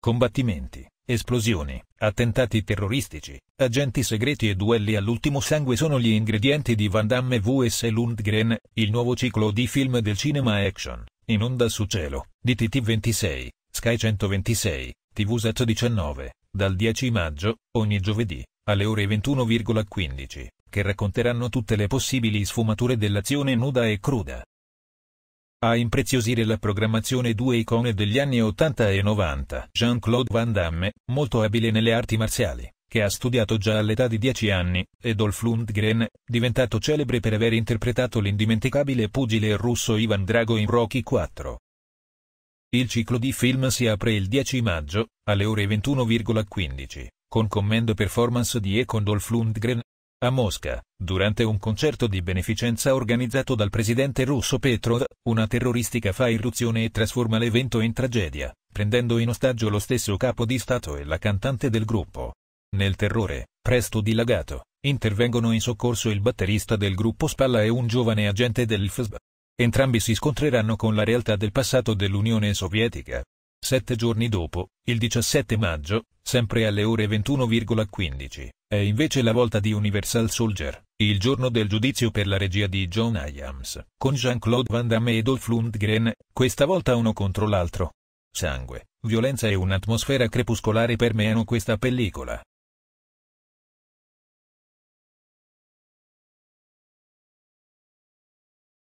combattimenti, esplosioni, attentati terroristici, agenti segreti e duelli all'ultimo sangue sono gli ingredienti di Van Damme vs Lundgren, il nuovo ciclo di film del cinema action, in onda su cielo, di TT26, Sky 126, TV TVSAT 19, dal 10 maggio, ogni giovedì, alle ore 21,15, che racconteranno tutte le possibili sfumature dell'azione nuda e cruda. A impreziosire la programmazione due icone degli anni 80 e 90. Jean-Claude Van Damme, molto abile nelle arti marziali, che ha studiato già all'età di 10 anni, e Dolph Lundgren, diventato celebre per aver interpretato l'indimenticabile pugile russo Ivan Drago in Rocky IV. Il ciclo di film si apre il 10 maggio, alle ore 21,15, con commendo performance di Econ Dolph Lundgren, a Mosca, durante un concerto di beneficenza organizzato dal presidente russo Petrov, una terroristica fa irruzione e trasforma l'evento in tragedia, prendendo in ostaggio lo stesso capo di Stato e la cantante del gruppo. Nel terrore, presto dilagato, intervengono in soccorso il batterista del gruppo Spalla e un giovane agente dell'IFSB. Entrambi si scontreranno con la realtà del passato dell'Unione Sovietica. Sette giorni dopo, il 17 maggio, sempre alle ore 21,15 è invece la volta di Universal Soldier, il giorno del giudizio per la regia di John Williams, con Jean-Claude Van Damme e Dolph Lundgren, questa volta uno contro l'altro. Sangue, violenza e un'atmosfera crepuscolare permeano questa pellicola,